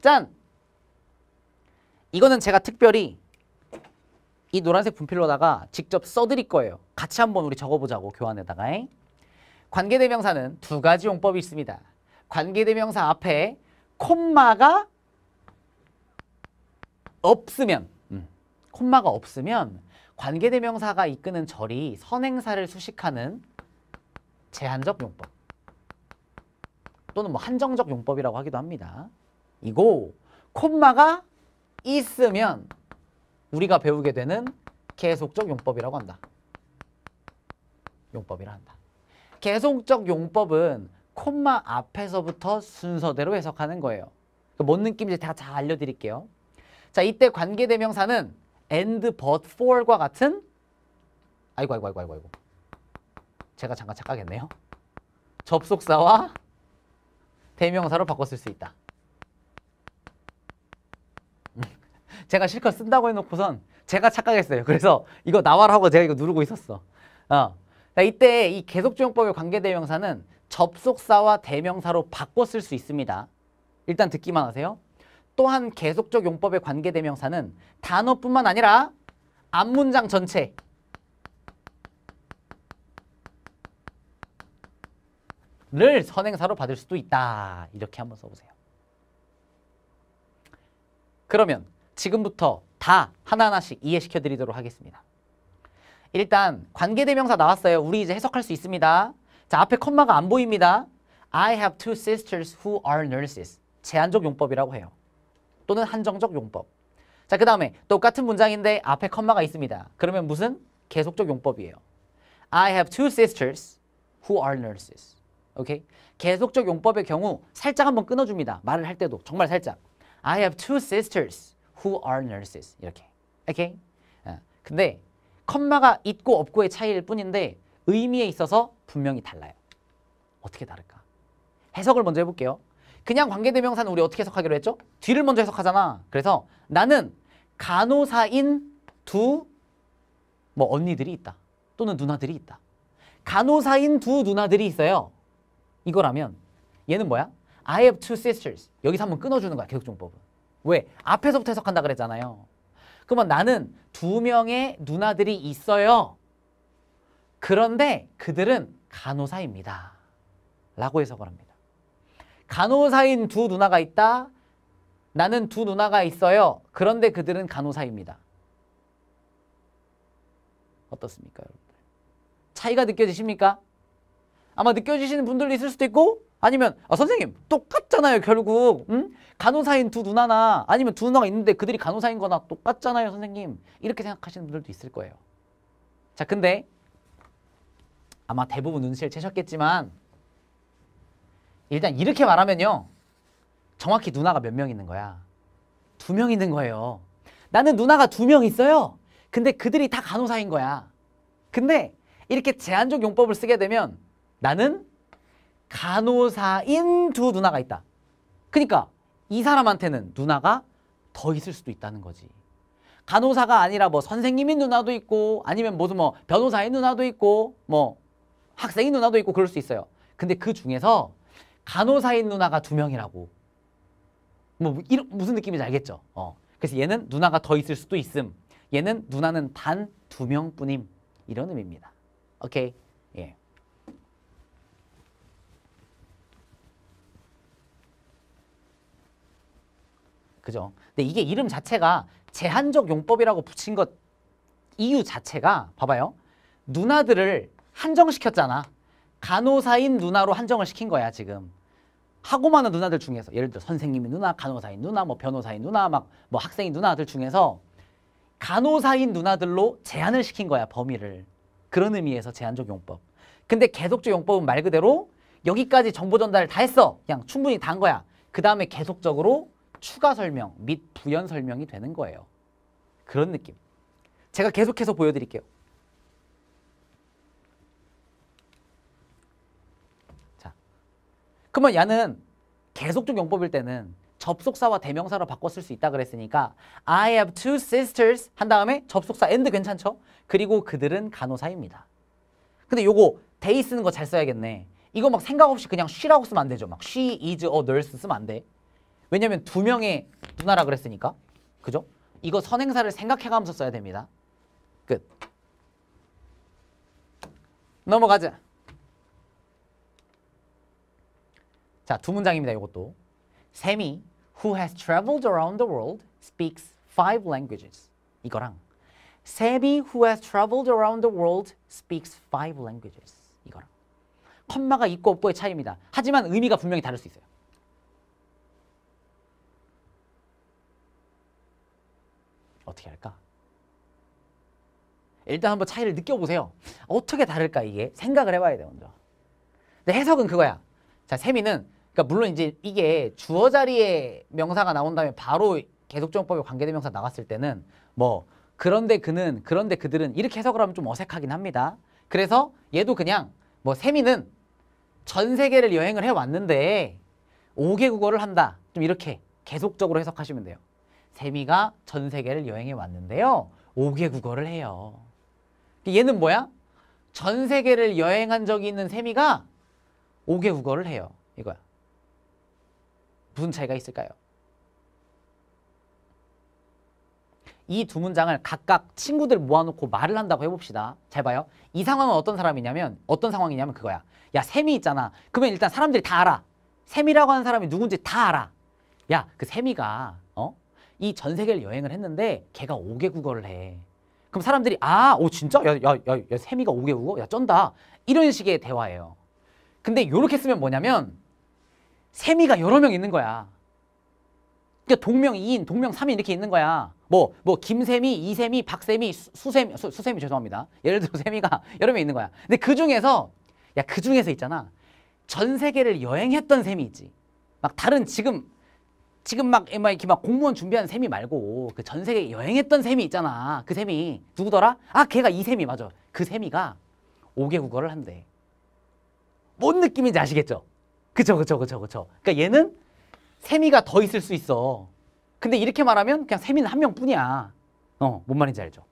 짠! 이거는 제가 특별히 이 노란색 분필로다가 직접 써드릴 거예요. 같이 한번 우리 적어보자고 교환에다가. 관계대명사는 두 가지 용법이 있습니다. 관계대명사 앞에 콤마가 없으면 음, 콤마가 없으면 관계대명사가 이끄는 절이 선행사를 수식하는 제한적 용법 또는 뭐 한정적 용법이라고 하기도 합니다. 이고 콤마가 있으면 우리가 배우게 되는 계속적 용법이라고 한다. 용법이라 한다. 계속적 용법은 콤마 앞에서부터 순서대로 해석하는 거예요. 그러니까 뭔 느낌인지 다 알려드릴게요. 자, 이때 관계대명사는 and, but, for과 같은 아이고, 아이고, 아이고, 아이고, 아이고. 제가 잠깐 착각했네요. 접속사와 대명사로 바꿨을 수 있다. 제가 실컷 쓴다고 해놓고선 제가 착각했어요. 그래서 이거 나와라고 제가 이거 누르고 있었어. 어. 그러니까 이때 이 계속조용법의 관계대명사는 접속사와 대명사로 바꿔 쓸 수 있습니다. 일단 듣기만 하세요. 또한 계속적 용법의 관계대명사는 단어뿐만 아니라 앞문장 전체 를 선행사로 받을 수도 있다. 이렇게 한번 써보세요. 그러면 지금부터 다 하나하나씩 이해시켜 드리도록 하겠습니다. 일단 관계대명사 나왔어요. 우리 이제 해석할 수 있습니다. 자, 앞에 컴마가 안 보입니다. I have two sisters who are nurses. 제한적 용법이라고 해요. 또는 한정적 용법. 자, 그 다음에 똑같은 문장인데 앞에 컴마가 있습니다. 그러면 무슨? 계속적 용법이에요. I have two sisters who are nurses. 오케이? 계속적 용법의 경우 살짝 한번 끊어줍니다. 말을 할 때도 정말 살짝. I have two sisters who are nurses 이렇게. 오케이? 어. 근데 컴마가 있고 없고의 차이일 뿐인데 의미에 있어서 분명히 달라요. 어떻게 다를까? 해석을 먼저 해볼게요. 그냥 관계대명사는 우리 어떻게 해석하기로 했죠? 뒤를 먼저 해석하잖아. 그래서 나는 간호사인 두 뭐 언니들이 있다. 또는 누나들이 있다. 간호사인 두 누나들이 있어요. 이거라면 얘는 뭐야? I have two sisters. 여기서 한번 끊어주는 거야, 계속종법은. 왜? 앞에서부터 해석한다 그랬잖아요. 그러면 나는 두 명의 누나들이 있어요. 그런데 그들은 간호사입니다. 라고 해석을 합니다. 간호사인 두 누나가 있다. 나는 두 누나가 있어요. 그런데 그들은 간호사입니다. 어떻습니까, 여러분 차이가 느껴지십니까? 아마 느껴지시는 분들도 있을 수도 있고 아니면 아, 선생님 똑같잖아요 결국 응? 간호사인 두 누나나 아니면 두 누나가 있는데 그들이 간호사인 거나 똑같잖아요 선생님 이렇게 생각하시는 분들도 있을 거예요 자 근데 아마 대부분 눈치를 채셨겠지만 일단 이렇게 말하면요 정확히 누나가 몇 명 있는 거야 두 명 있는 거예요 나는 누나가 두 명 있어요 근데 그들이 다 간호사인 거야 근데 이렇게 제한적 용법을 쓰게 되면 나는 간호사인 두 누나가 있다. 그러니까 이 사람한테는 누나가 더 있을 수도 있다는 거지. 간호사가 아니라 뭐 선생님인 누나도 있고 아니면 무슨 뭐 변호사인 누나도 있고 뭐 학생인 누나도 있고 그럴 수 있어요. 근데 그 중에서 간호사인 누나가 두 명이라고. 뭐 이런, 무슨 느낌인지 알겠죠? 어. 그래서 얘는 누나가 더 있을 수도 있음. 얘는 누나는 단 두 명뿐임. 이런 의미입니다. 오케이. 그죠? 근데 이게 이름 자체가 제한적 용법이라고 붙인 것 이유 자체가 봐봐요. 누나들을 한정시켰잖아. 간호사인 누나로 한정을 시킨 거야 지금. 하고 많은 누나들 중에서 예를 들어 선생님이 누나, 간호사인 누나, 뭐 변호사인 누나, 막 뭐 학생인 누나들 중에서 간호사인 누나들로 제한을 시킨 거야 범위를. 그런 의미에서 제한적 용법. 근데 계속적 용법은 말 그대로 여기까지 정보 전달을 다 했어. 그냥 충분히 다 한 거야. 그 다음에 계속적으로 추가 설명 및 부연 설명이 되는 거예요. 그런 느낌. 제가 계속해서 보여드릴게요. 자, 그러면 야는 계속적 용법일 때는 접속사와 대명사로 바꿨을 수 있다 그랬으니까 I have two sisters 한 다음에 접속사 and 괜찮죠? 그리고 그들은 간호사입니다. 근데 요거 데이 쓰는 거 잘 써야겠네. 이거 막 생각 없이 그냥 쉬라고 쓰면 안 되죠. 막 she is a nurse 쓰면 안 돼. 왜냐면 두 명의 누나라 그랬으니까. 그죠? 이거 선행사를 생각해가면서 써야 됩니다. 끝. 넘어가자. 자, 두 문장입니다. 이것도. 샘이 who has traveled around the world speaks five languages. 이거랑 샘이 who has traveled around the world speaks five languages. 이거랑 컴마가 있고 없고의 차이입니다. 하지만 의미가 분명히 다를 수 있어요. 어떻게 할까? 일단 한번 차이를 느껴보세요. 어떻게 다를까 이게 생각을 해봐야 돼 먼저. 근데 해석은 그거야. 자 세미는 그러니까 물론 이제 이게 주어 자리에 명사가 나온 다음에 바로 계속정법에관계된명사 나왔을 때는 뭐 그런데 그는 그런데 그들은 이렇게 해석을 하면 좀 어색하긴 합니다. 그래서 얘도 그냥 뭐 세미는 전 세계를 여행을 해왔는데 5개국어를 한다. 좀 이렇게 계속적으로 해석하시면 돼요. 세미가 전 세계를 여행해 왔는데요. 5개 국어를 해요. 얘는 뭐야? 전 세계를 여행한 적이 있는 세미가 5개 국어를 해요. 이거야. 무슨 차이가 있을까요? 이 두 문장을 각각 친구들 모아놓고 말을 한다고 해봅시다. 잘 봐요. 이 상황은 어떤 사람이냐면 어떤 상황이냐면 그거야. 야 셈이 있잖아. 그러면 일단 사람들이 다 알아. 셈이라고 하는 사람이 누군지 다 알아. 야그 셈이가 이전 세계를 여행을 했는데 걔가 5개 국어를 해. 그럼 사람들이 아, 오 진짜? 야, 야, 야, 야 세미가 5개 국어? 야, 쩐다. 이런 식의 대화예요. 근데 요렇게 쓰면 뭐냐면 세미가 여러 명 있는 거야. 그러니까 동명 이인 동명 삼인 이렇게 있는 거야. 뭐, 뭐, 김세미, 이세미, 박세미, 수세미, 수, 수세미 죄송합니다. 예를 들어 세미가 여러 명 있는 거야. 근데 그 중에서, 야, 그 중에서 있잖아. 전 세계를 여행했던 세미 있지. 막 다른 지금 지금 막 MI 기막 공무원 준비한 셈이 말고 그 전 세계 여행했던 셈이 있잖아. 그 셈이 누구더라? 아 걔가 이 셈이 맞아. 그 셈이가 5개 국어를 한대. 뭔 느낌인지 아시겠죠? 그쵸 그쵸 그쵸 그쵸. 그러니까 얘는 셈이가더 있을 수 있어. 근데 이렇게 말하면 그냥 셈이는한 명뿐이야. 어, 뭔 말인지 알죠?